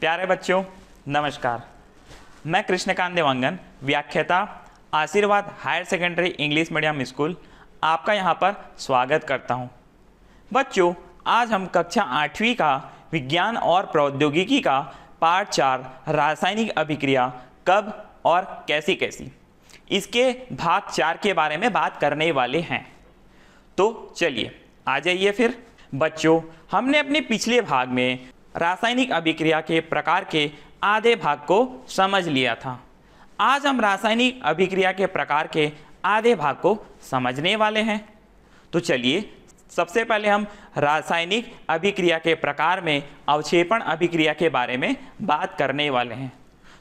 प्यारे बच्चों नमस्कार मैं कृष्णकांत देवांगन व्याख्याता Ashirwad higher secondary English medium school आपका यहाँ पर स्वागत करता हूँ बच्चों आज हम कक्षा आठवीं का विज्ञान और प्रौद्योगिकी का पार्ट चार रासायनिक अभिक्रिया कब और कैसी कैसी इसके भाग चार के बारे में बात करने वाले हैं तो चलिए आ जाइए फिर बच्चों हमने अपने पिछले भाग में रासायनिक अभिक्रिया के प्रकार के आधे भाग को समझ लिया था आज हम रासायनिक अभिक्रिया के प्रकार के आधे भाग को समझने वाले हैं तो चलिए सबसे पहले हम रासायनिक अभिक्रिया के प्रकार में अवक्षेपण अभिक्रिया के बारे में बात करने वाले हैं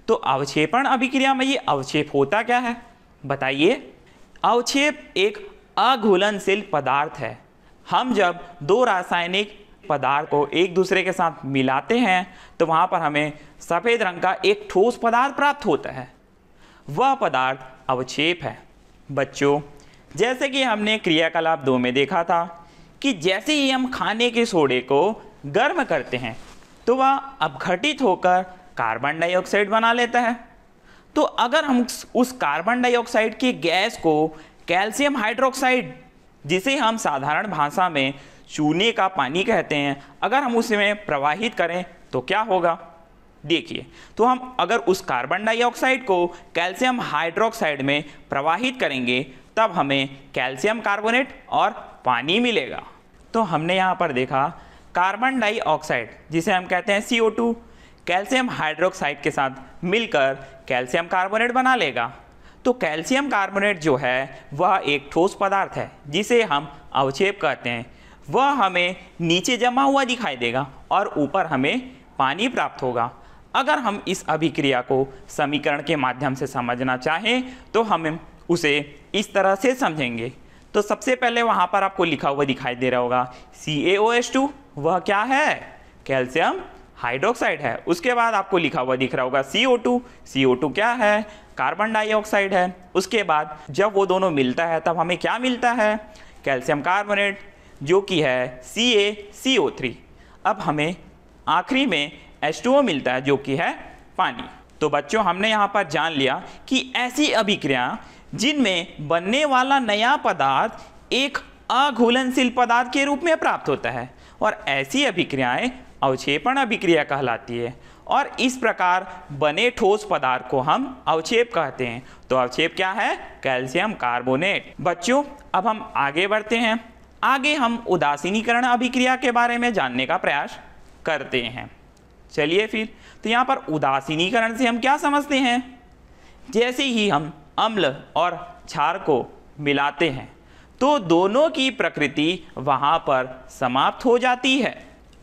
तो अवक्षेपण अभिक्रिया में ये अवक्षेप होता क्या है बताइए अवक्षेप एक अघुलनशील पदार्थ है हम जब दो रासायनिक पदार्थ को एक दूसरे के साथ मिलाते हैं तो वहाँ पर हमें सफ़ेद रंग का एक ठोस पदार्थ प्राप्त होता है वह पदार्थ अवक्षेप है बच्चों जैसे कि हमने क्रियाकलाप दो में देखा था कि जैसे ही हम खाने के सोडे को गर्म करते हैं तो वह अपघटित होकर कार्बन डाइऑक्साइड बना लेता है तो अगर हम उस कार्बन डाइऑक्साइड की गैस को कैल्शियम हाइड्रोक्साइड जिसे हम साधारण भाषा में चूने का पानी कहते हैं अगर हम उसमें प्रवाहित करें तो क्या होगा देखिए तो हम अगर उस कार्बन डाइऑक्साइड को कैल्शियम हाइड्रोक्साइड में प्रवाहित करेंगे तब हमें कैल्शियम कार्बोनेट और पानी मिलेगा तो हमने यहाँ पर देखा कार्बन डाइऑक्साइड जिसे हम कहते हैं सी कैल्शियम हाइड्रोक्साइड के साथ मिलकर कैल्शियम कार्बोनेट बना लेगा तो कैल्शियम कार्बोनेट जो है वह एक ठोस पदार्थ है जिसे हम अवक्षेप कहते हैं वह हमें नीचे जमा हुआ दिखाई देगा और ऊपर हमें पानी प्राप्त होगा अगर हम इस अभिक्रिया को समीकरण के माध्यम से समझना चाहें तो हम उसे इस तरह से समझेंगे तो सबसे पहले वहाँ पर आपको लिखा हुआ दिखाई दे रहा होगा सी ए ओ एस टू वह क्या है कैल्शियम हाइड्रोक्साइड है उसके बाद आपको लिखा हुआ दिख रहा होगा सी ओ टू सी ओ टू क्या है कार्बन डाइऑक्साइड है उसके बाद जब वो दोनों मिलता है तब हमें क्या मिलता है कैल्शियम कार्बोनेट जो कि है सी ए सी ओ थ्री अब हमें आखिरी में एच टू ओ मिलता है जो कि है पानी तो बच्चों हमने यहाँ पर जान लिया कि ऐसी अभिक्रिया जिनमें बनने वाला नया पदार्थ एक अघुलनशील पदार्थ के रूप में प्राप्त होता है और ऐसी अभिक्रियाएं अवक्षेपण अभिक्रिया कहलाती है और इस प्रकार बने ठोस पदार्थ को हम अवक्षेप कहते हैं तो अवक्षेप क्या है कैल्शियम कार्बोनेट बच्चों अब हम आगे बढ़ते हैं आगे हम उदासीनीकरण अभिक्रिया के बारे में जानने का प्रयास करते हैं चलिए फिर तो यहाँ पर उदासीनीकरण से हम क्या समझते हैं जैसे ही हम अम्ल और क्षार को मिलाते हैं तो दोनों की प्रकृति वहाँ पर समाप्त हो जाती है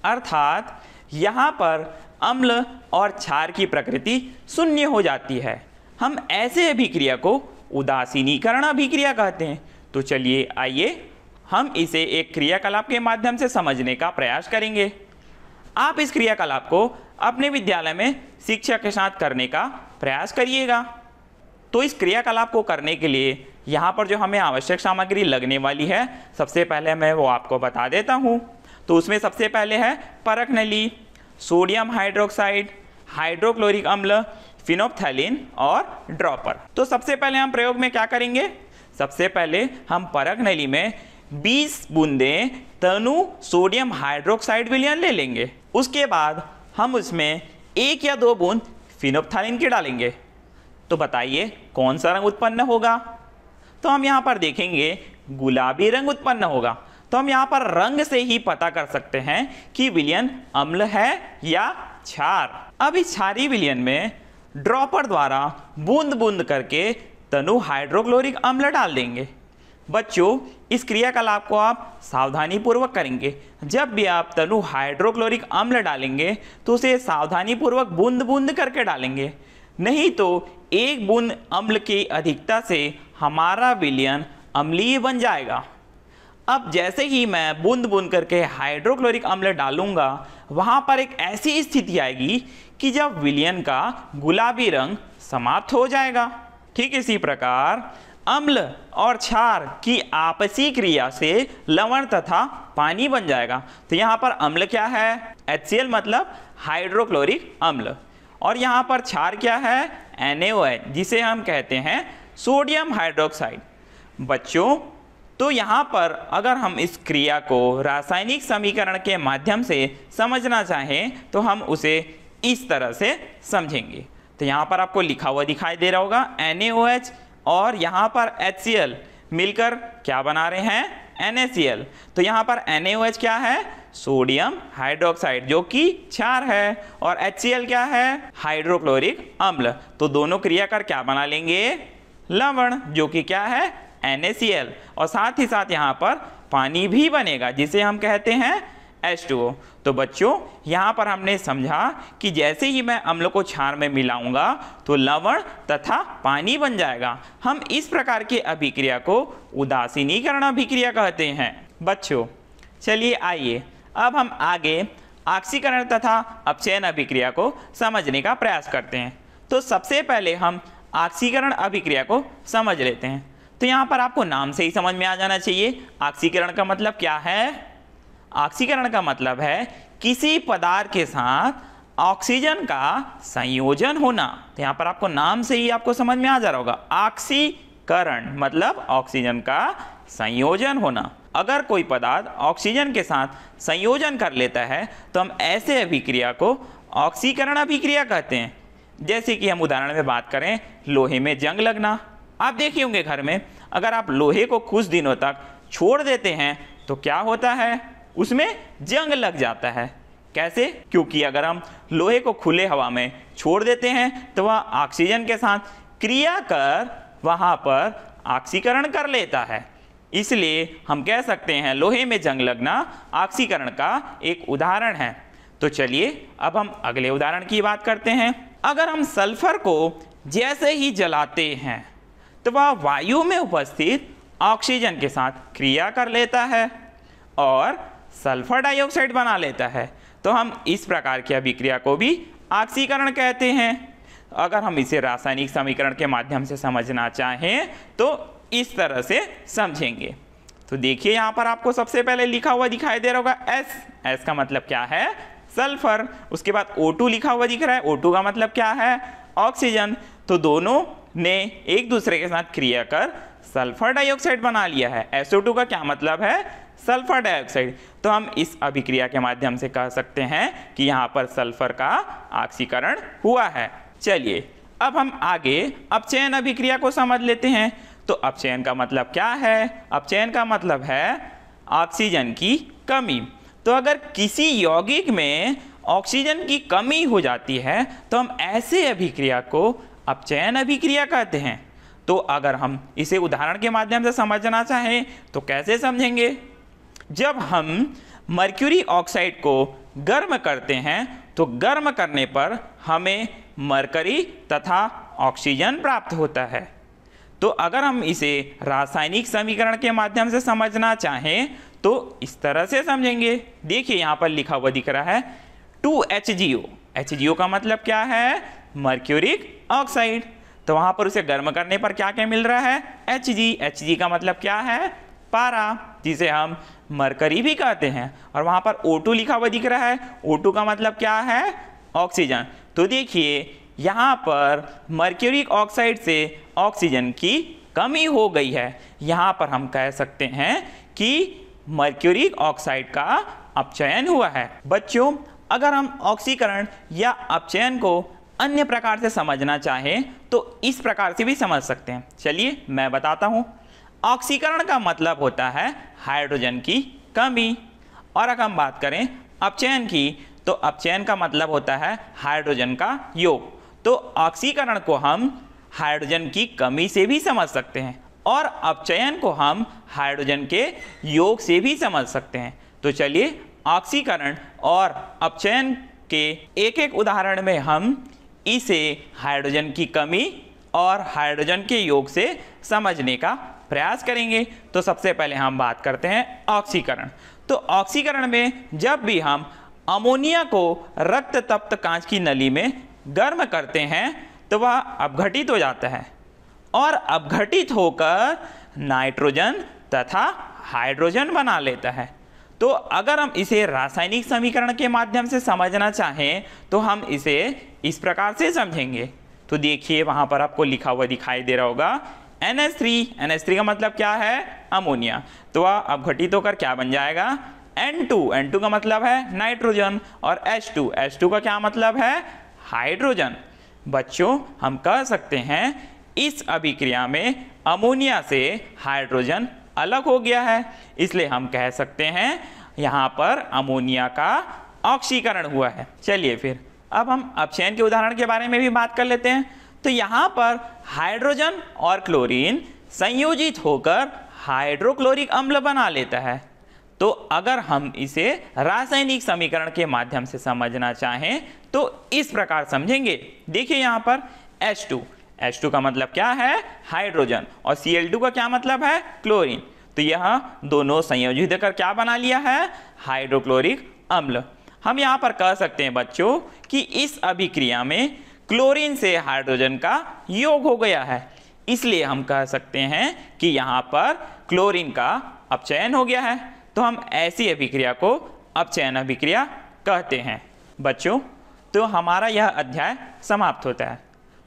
अर्थात यहाँ पर अम्ल और क्षार की प्रकृति शून्य हो जाती है हम ऐसे अभिक्रिया को उदासीनीकरण अभिक्रिया कहते हैं तो चलिए आइए हम इसे एक क्रियाकलाप के माध्यम से समझने का प्रयास करेंगे आप इस क्रियाकलाप को अपने विद्यालय में शिक्षक के साथ करने का प्रयास करिएगा तो इस क्रियाकलाप को करने के लिए यहाँ पर जो हमें आवश्यक सामग्री लगने वाली है सबसे पहले मैं वो आपको बता देता हूँ तो उसमें सबसे पहले है परख नली सोडियम हाइड्रोक्साइड हाइड्रोक्लोरिक अम्ल फिनोपथैलिन और ड्रॉपर तो सबसे पहले हम प्रयोग में क्या करेंगे सबसे पहले हम परख नली में 20 बूंदें तनु सोडियम हाइड्रोक्साइड विलियन ले लेंगे उसके बाद हम उसमें एक या दो बूंद फिनोपथालिन के डालेंगे तो बताइए कौन सा रंग उत्पन्न होगा तो हम यहाँ पर देखेंगे गुलाबी रंग उत्पन्न होगा तो हम यहाँ पर रंग से ही पता कर सकते हैं कि विलियन अम्ल है या क्षार अब इस क्षारी विलियन में ड्रॉपर द्वारा बूंद बूंद करके तनु हाइड्रोक्लोरिक अम्ल डाल देंगे बच्चों इस क्रियाकलाप को आप सावधानी पूर्वक करेंगे जब भी आप तनु हाइड्रोक्लोरिक अम्ल डालेंगे तो उसे सावधानी पूर्वक बूंद बूंद करके डालेंगे नहीं तो एक बूंद अम्ल की अधिकता से हमारा विलियन अम्लीय बन जाएगा अब जैसे ही मैं बूंद बूंद करके हाइड्रोक्लोरिक अम्ल डालूंगा वहाँ पर एक ऐसी स्थिति आएगी कि जब विलियन का गुलाबी रंग समाप्त हो जाएगा ठीक इसी प्रकार अम्ल और क्षार की आपसी क्रिया से लवण तथा पानी बन जाएगा तो यहाँ पर अम्ल क्या है एच मतलब हाइड्रोक्लोरिक अम्ल और यहाँ पर क्षार क्या है एन जिसे हम कहते हैं सोडियम हाइड्रोक्साइड बच्चों तो यहाँ पर अगर हम इस क्रिया को रासायनिक समीकरण के माध्यम से समझना चाहें तो हम उसे इस तरह से समझेंगे तो यहाँ पर आपको लिखा हुआ दिखाई दे रहा होगा एन और यहाँ पर HCl मिलकर क्या बना रहे हैं NaCl तो यहाँ पर NaOH क्या है सोडियम हाइड्रोक्साइड जो कि क्षार है और HCl क्या है हाइड्रोक्लोरिक अम्ल तो दोनों क्रिया कर क्या बना लेंगे लवण जो कि क्या है NaCl और साथ ही साथ यहाँ पर पानी भी बनेगा जिसे हम कहते हैं H2O तो बच्चों यहाँ पर हमने समझा कि जैसे ही मैं अम्ल को क्षार में मिलाऊंगा तो लवण तथा पानी बन जाएगा हम इस प्रकार की अभिक्रिया को उदासीनीकरण अभिक्रिया कहते हैं बच्चों चलिए आइए अब हम आगे ऑक्सीकरण तथा अपचयन अभिक्रिया को समझने का प्रयास करते हैं तो सबसे पहले हम ऑक्सीकरण अभिक्रिया को समझ लेते हैं तो यहाँ पर आपको नाम से ही समझ में आ जाना चाहिए ऑक्सीकरण का मतलब क्या है ऑक्सीकरण का मतलब है किसी पदार्थ के साथ ऑक्सीजन का संयोजन होना तो यहाँ पर आपको नाम से ही आपको समझ में आ जा रहा होगा ऑक्सीकरण मतलब ऑक्सीजन का संयोजन होना अगर कोई पदार्थ ऑक्सीजन के साथ संयोजन कर लेता है तो हम ऐसे अभिक्रिया को ऑक्सीकरण अभिक्रिया कहते हैं जैसे कि हम उदाहरण में बात करें लोहे में जंग लगना आप देखे होंगे घर में अगर आप लोहे को कुछ दिनों तक छोड़ देते हैं तो क्या होता है उसमें जंग लग जाता है कैसे क्योंकि अगर हम लोहे को खुले हवा में छोड़ देते हैं तो वह ऑक्सीजन के साथ क्रिया कर वहाँ पर ऑक्सीकरण कर लेता है इसलिए हम कह सकते हैं लोहे में जंग लगना ऑक्सीकरण का एक उदाहरण है तो चलिए अब हम अगले उदाहरण की बात करते हैं अगर हम सल्फर को जैसे ही जलाते हैं तो वह वायु में उपस्थित ऑक्सीजन के साथ क्रिया कर लेता है और सल्फर डाइऑक्साइड बना लेता है तो हम इस प्रकार की अभिक्रिया को भी ऑक्सीकरण कहते हैं अगर हम इसे रासायनिक समीकरण के माध्यम से समझना चाहें तो इस तरह से समझेंगे तो देखिए यहाँ पर आपको सबसे पहले लिखा हुआ दिखाई दे रहा होगा एस एस का मतलब क्या है सल्फर उसके बाद O2 लिखा हुआ दिख रहा है O2 का मतलब क्या है ऑक्सीजन तो दोनों ने एक दूसरे के साथ क्रिया कर सल्फर डाइऑक्साइड बना लिया है SO2 का क्या मतलब है सल्फर डाइऑक्साइड तो हम इस अभिक्रिया के माध्यम से कह सकते हैं कि यहाँ पर सल्फर का ऑक्सीकरण हुआ है चलिए अब हम आगे अपचयन अभिक्रिया को समझ लेते हैं तो अपचयन का मतलब क्या है अपचयन का मतलब है ऑक्सीजन की कमी तो अगर किसी यौगिक में ऑक्सीजन की कमी हो जाती है तो हम ऐसे अभिक्रिया को अपचयन अभिक्रिया कहते हैं तो अगर हम इसे उदाहरण के माध्यम से समझना चाहें तो कैसे समझेंगे जब हम मर्क्यूरी ऑक्साइड को गर्म करते हैं तो गर्म करने पर हमें मरकरी तथा ऑक्सीजन प्राप्त होता है तो अगर हम इसे रासायनिक समीकरण के माध्यम से समझना चाहें तो इस तरह से समझेंगे देखिए यहाँ पर लिखा हुआ दिख रहा है two H G O H G O का मतलब क्या है मर्क्यूरिक ऑक्साइड तो वहाँ पर उसे गर्म करने पर क्या क्या मिल रहा है एच जी एच जी का मतलब क्या है पारा जिसे हम मरकरी भी कहते हैं और वहाँ पर O2 लिखा हुआ दिख रहा है O2 का मतलब क्या है ऑक्सीजन तो देखिए यहाँ पर मर्क्यूरिक ऑक्साइड से ऑक्सीजन की कमी हो गई है यहाँ पर हम कह सकते हैं कि मर्क्यूरिक ऑक्साइड का अपचयन हुआ है बच्चों अगर हम ऑक्सीकरण या अपचयन को अन्य प्रकार से समझना चाहें तो इस प्रकार से भी समझ सकते हैं चलिए मैं बताता हूँ ऑक्सीकरण का मतलब होता है हाइड्रोजन की कमी और अगर हम बात करें अपचयन की तो अपचयन का मतलब होता है हाइड्रोजन का योग तो ऑक्सीकरण को हम हाइड्रोजन की कमी से भी समझ सकते हैं और अपचयन को हम हाइड्रोजन के योग से भी समझ सकते हैं तो चलिए ऑक्सीकरण और अपचयन के एक एक उदाहरण में हम इसे हाइड्रोजन की कमी और हाइड्रोजन के योग से समझने का प्रयास करेंगे तो सबसे पहले हम बात करते हैं ऑक्सीकरण तो ऑक्सीकरण में जब भी हम अमोनिया को रक्त तप्त कांच की नली में गर्म करते हैं तो वह अपघटित हो जाता है और अपघटित होकर नाइट्रोजन तथा हाइड्रोजन बना लेता है तो अगर हम इसे रासायनिक समीकरण के माध्यम से समझना चाहें तो हम इसे इस प्रकार से समझेंगे तो देखिए वहाँ पर आपको लिखा हुआ दिखाई दे रहा होगा NH3 NH3 का मतलब क्या है अमोनिया तो अब घटित होकर क्या बन जाएगा N2 N2 का मतलब है नाइट्रोजन और H2 H2 का क्या मतलब है हाइड्रोजन बच्चों हम कह सकते हैं इस अभिक्रिया में अमोनिया से हाइड्रोजन अलग हो गया है इसलिए हम कह सकते हैं यहाँ पर अमोनिया का ऑक्सीकरण हुआ है चलिए फिर अब हम अपशयन के उदाहरण के बारे में भी बात कर लेते हैं तो यहाँ पर हाइड्रोजन और क्लोरीन संयोजित होकर हाइड्रोक्लोरिक अम्ल बना लेता है तो अगर हम इसे रासायनिक समीकरण के माध्यम से समझना चाहें तो इस प्रकार समझेंगे देखिए यहाँ पर H2 H2 का मतलब क्या है हाइड्रोजन और Cl2 का क्या मतलब है क्लोरीन तो यह दोनों संयोजित कर क्या बना लिया है हाइड्रोक्लोरिक अम्ल हम यहाँ पर कह सकते हैं बच्चों कि इस अभिक्रिया में क्लोरीन से हाइड्रोजन का योग हो गया है इसलिए हम कह सकते हैं कि यहाँ पर क्लोरीन का अपचयन हो गया है तो हम ऐसी अभिक्रिया को अपचयन अभिक्रिया कहते हैं बच्चों तो हमारा यह अध्याय समाप्त होता है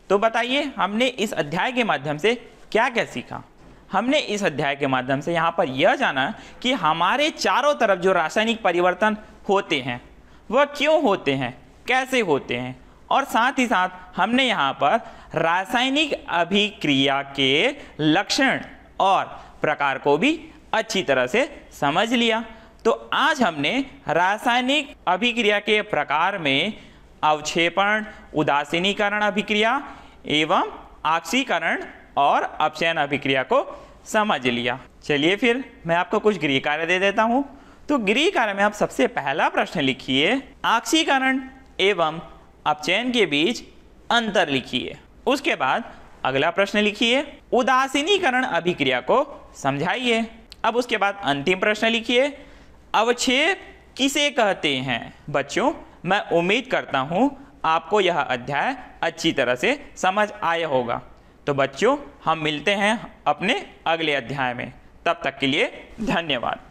तो बताइए हमने इस अध्याय के माध्यम से क्या क्या सीखा हमने इस अध्याय के माध्यम से यहाँ पर यह जाना कि हमारे चारों तरफ जो रासायनिक परिवर्तन होते हैं वह क्यों होते हैं कैसे होते हैं और साथ ही साथ हमने यहाँ पर रासायनिक अभिक्रिया के लक्षण और प्रकार को भी अच्छी तरह से समझ लिया तो आज हमने रासायनिक अभिक्रिया के प्रकार में अवक्षेपण उदासीनीकरण अभिक्रिया एवं आक्षीकरण और अपचयन अभिक्रिया को समझ लिया चलिए फिर मैं आपको कुछ गृह कार्य दे देता हूँ तो गृह कार्य में आप सबसे पहला प्रश्न लिखिए आक्षीकरण एवं आप चयन के बीच अंतर लिखिए उसके बाद अगला प्रश्न लिखिए उदासीनीकरण अभिक्रिया को समझाइए अब उसके बाद अंतिम प्रश्न लिखिए अवक्षेप किसे कहते हैं बच्चों मैं उम्मीद करता हूँ आपको यह अध्याय अच्छी तरह से समझ आया होगा तो बच्चों हम मिलते हैं अपने अगले अध्याय में तब तक के लिए धन्यवाद